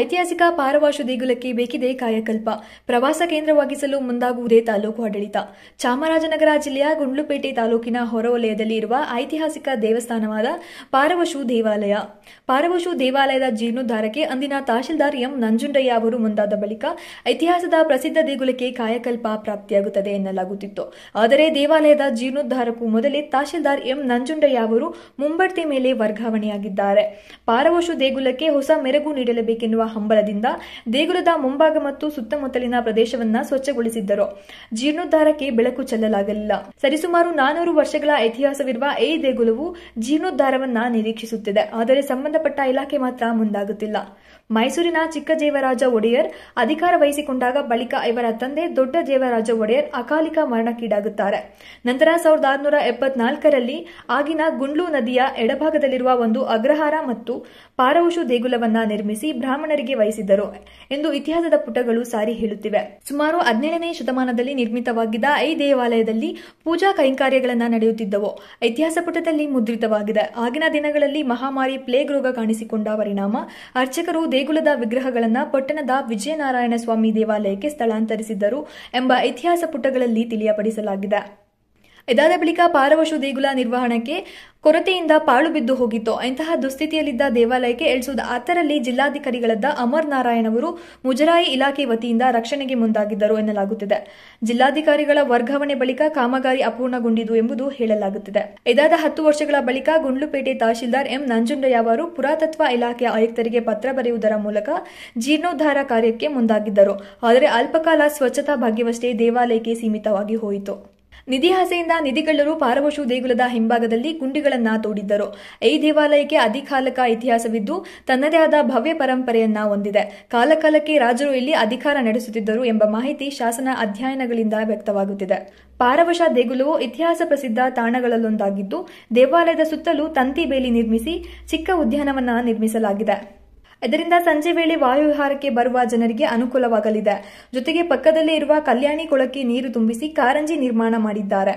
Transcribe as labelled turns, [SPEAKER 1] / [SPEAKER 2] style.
[SPEAKER 1] ಐತಿಹಾಸಿಕ ಪಾರವಾಶು ದೇಗುಲಕ್ಕೆ ಬೇಕಿದೆ ಕಾಯಕಲ್ಪ ಪ್ರವಾಸ ಕೇಂದ್ರವಾಗಿಸಲು ಮುಂದಾಗುವುದೇ ತಾಲೂಕು ಆಡಳಿತ ಚಾಮರಾಜನಗರ ಜಿಲ್ಲೆಯ ಗುಂಡ್ಲುಪೇಟೆ ತಾಲೂಕಿನ ಹೊರವಲಯದಲ್ಲಿ ಇರುವ ಐತಿಹಾಸಿಕ ದೇವಸ್ಥಾನವಾದ ಪಾರವಶು ದೇವಾಲಯ ಪಾರವಶು ದೇವಾಲಯದ ಜೀರ್ಣೋದ್ಧಾರಕ್ಕೆ ಅಂದಿನ ತಹಶೀಲ್ದಾರ್ ಎಂ ನಂಜುಂಡಯ್ಯ ಅವರು ಮುಂದಾದ ಬಳಿಕ ಐತಿಹಾಸದ ಪ್ರಸಿದ್ಧ ದೇಗುಲಕ್ಕೆ ಕಾಯಕಲ್ಪ ಪ್ರಾಪ್ತಿಯಾಗುತ್ತದೆ ಎನ್ನಲಾಗುತ್ತಿತ್ತು ಆದರೆ ದೇವಾಲಯದ ಜೀರ್ಣೋದ್ಧಾರಕ್ಕೂ ಮೊದಲೇ ತಹಶೀಲ್ದಾರ್ ಎಂ ನಂಜುಂಡಯ್ಯ ಅವರು ಮುಂಬಡ್ತಿ ಮೇಲೆ ವರ್ಗಾವಣೆಯಾಗಿದ್ದಾರೆ ಪಾರವಶು ದೇಗುಲಕ್ಕೆ ಹೊಸ ಮೆರಗು ನೀಡಲೇಬೇಕೆನ್ನುವ ಹಂಬಲದಿಂದ ದೇಗುಲದ ಮುಂಭಾಗ ಮತ್ತು ಸುತ್ತಮುತ್ತಲಿನ ಪ್ರದೇಶವನ್ನ ಸ್ವಚ್ಛಗೊಳಿಸಿದ್ದರು ಜೀರ್ಣೋದ್ಧಾರಕ್ಕೆ ಬೆಳಕು ಚೆಲ್ಲಲಾಗಲಿಲ್ಲ ಸರಿಸುಮಾರು ನಾನೂರು ವರ್ಷಗಳ ಇತಿಹಾಸವಿರುವ ಈ ದೇಗುಲವು ಜೀರ್ಣೋದ್ಧಾರವನ್ನ ನಿರೀಕ್ಷಿಸುತ್ತಿದೆ ಆದರೆ ಸಂಬಂಧಪಟ್ಟ ಇಲಾಖೆ ಮಾತ್ರ ಮುಂದಾಗುತ್ತಿಲ್ಲ ಮೈಸೂರಿನ ಚಿಕ್ಕ ಜೇವರಾಜ ಒಡೆಯರ್ ಅಧಿಕಾರ ವಹಿಸಿಕೊಂಡಾಗ ಬಳಿಕ ಇವರ ತಂದೆ ದೊಡ್ಡ ಜೇವರಾಜ ಒಡೆಯರ್ ಅಕಾಲಿಕ ಮರಣಕ್ಕೀಡಾಗುತ್ತಾರೆ ನಂತರ ಸಾವಿರದ ಆರುನೂರ ಎಪ್ಪತ್ನಾಲ್ಕರಲ್ಲಿ ಆಗಿನ ಗುಂಡ್ಲು ನದಿಯ ಎಡಭಾಗದಲ್ಲಿರುವ ಒಂದು ಅಗ್ರಹಾರ ಮತ್ತು ಪಾರವಶು ದೇಗುಲವನ್ನ ನಿರ್ಮಿಸಿ ಬ್ರಾಹ್ಮಣ ವಹಿಸಿದ್ದರು ಎಂದು ಇತಿಹಾಸದ ಪುಟಗಳು ಸಾರಿ ಹೇಳುತ್ತಿವೆ ಸುಮಾರು ಹದಿನೇಳನೇ ಶತಮಾನದಲ್ಲಿ ನಿರ್ಮಿತವಾಗಿದ್ದ ಈ ದೇವಾಲಯದಲ್ಲಿ ಪೂಜಾ ಕೈಂಕಾರ್ಯಗಳನ್ನು ನಡೆಯುತ್ತಿದ್ದವು ಇತಿಹಾಸ ಪುಟದಲ್ಲಿ ಮುದ್ರಿತವಾಗಿದೆ ಆಗಿನ ದಿನಗಳಲ್ಲಿ ಮಹಾಮಾರಿ ಪ್ಲೇಗ್ ರೋಗ ಕಾಣಿಸಿಕೊಂಡ ಪರಿಣಾಮ ಅರ್ಚಕರು ದೇಗುಲದ ವಿಗ್ರಹಗಳನ್ನು ಪಟ್ಟಣದ ವಿಜಯನಾರಾಯಣ ಸ್ವಾಮಿ ದೇವಾಲಯಕ್ಕೆ ಸ್ಥಳಾಂತರಿಸಿದ್ದರು ಎಂಬ ಇತಿಹಾಸ ಪುಟಗಳಲ್ಲಿ ತಿಳಿಯಪಡಿಸಲಾಗಿದೆ ಇದಾದ ಬಳಿಕ ಪಾರವಶು ದೇಗುಲ ನಿರ್ವಹಣೆಗೆ ಕೊರತೆಯಿಂದ ಪಾಳು ಬಿದ್ದು ಹೋಗಿತ್ತು ಇಂತಹ ದುಸ್ಥಿತಿಯಲ್ಲಿದ್ದ ದೇವಾಲಯಕ್ಕೆ ಸಾವಿರದ ಹತ್ತರಲ್ಲಿ ಜಿಲ್ಲಾಧಿಕಾರಿಗಳಾದ ಅಮರ್ ನಾರಾಯಣ್ ಅವರು ಮುಜರಾಯಿ ಇಲಾಖೆ ವತಿಯಿಂದ ರಕ್ಷಣೆಗೆ ಮುಂದಾಗಿದ್ದರು ಎನ್ನಲಾಗುತ್ತಿದೆ ಜಿಲ್ಲಾಧಿಕಾರಿಗಳ ವರ್ಗಾವಣೆ ಬಳಿಕ ಕಾಮಗಾರಿ ಅಪೂರ್ಣಗೊಂಡಿದ್ದು ಎಂಬುದು ಹೇಳಲಾಗುತ್ತಿದೆ ಇದಾದ ಹತ್ತು ವರ್ಷಗಳ ಬಳಿಕ ಗುಂಡ್ಲುಪೇಟೆ ತಹಶೀಲ್ದಾರ್ ಎಂ ನಂಜುಂಡಯ್ಯ ಅವರು ಪುರಾತತ್ವ ಇಲಾಖೆಯ ಆಯುಕ್ತರಿಗೆ ಪತ್ರ ಬರೆಯುವುದರ ಮೂಲಕ ಜೀರ್ಣೋದ್ಧಾರ ಕಾರ್ಯಕ್ಕೆ ಮುಂದಾಗಿದ್ದರು ಆದರೆ ಅಲ್ಪಕಾಲ ಸ್ವಚ್ಛತಾ ಭಾಗ್ಯವಷ್ಟೇ ದೇವಾಲಯಕ್ಕೆ ಸೀಮಿತವಾಗಿ ಹೋಯಿತು ನಿಧಿ ಆಸೆಯಿಂದ ನಿಧಿಗಳ್ಳರು ಪಾರವಶು ದೇಗುಲದ ಹಿಂಭಾಗದಲ್ಲಿ ಗುಂಡಿಗಳನ್ನ ತೋಡಿದ್ದರು ಈ ದೇವಾಲಯಕ್ಕೆ ಅಧಿಕಾಲಕ ಇತಿಹಾಸವಿದ್ದು ತನ್ನದೇ ಆದ ಭವ್ಯ ಪರಂಪರೆಯನ್ನ ಹೊಂದಿದೆ ಕಾಲಕಾಲಕ್ಕೆ ರಾಜರು ಇಲ್ಲಿ ಅಧಿಕಾರ ನಡೆಸುತ್ತಿದ್ದರು ಎಂಬ ಮಾಹಿತಿ ಶಾಸನ ಅಧ್ಯಯನಗಳಿಂದ ವ್ಯಕ್ತವಾಗುತ್ತಿದೆ ಪಾರವಶ ದೇಗುಲವು ಇತಿಹಾಸ ಪ್ರಸಿದ್ಧ ತಾಣಗಳಲ್ಲೊಂದಾಗಿದ್ದು ದೇವಾಲಯದ ಸುತ್ತಲೂ ತಂತಿ ಬೇಲಿ ನಿರ್ಮಿಸಿ ಚಿಕ್ಕ ಉದ್ಯಾನವನ್ನ ನಿರ್ಮಿಸಲಾಗಿದೆ ಇದರಿಂದ ಸಂಜೆ ವೇಳೆ ವಾಯುವಿಹಾರಕ್ಕೆ ಬರುವ ಜನರಿಗೆ ಅನುಕೂಲವಾಗಲಿದೆ ಜೊತೆಗೆ ಪಕ್ಕದಲ್ಲೇ ಇರುವ ಕಲ್ಯಾಣಿ ಕೊಳಕ್ಕೆ ನೀರು ತುಂಬಿಸಿ ಕಾರಂಜಿ ನಿರ್ಮಾಣ ಮಾಡಿದ್ದಾರೆ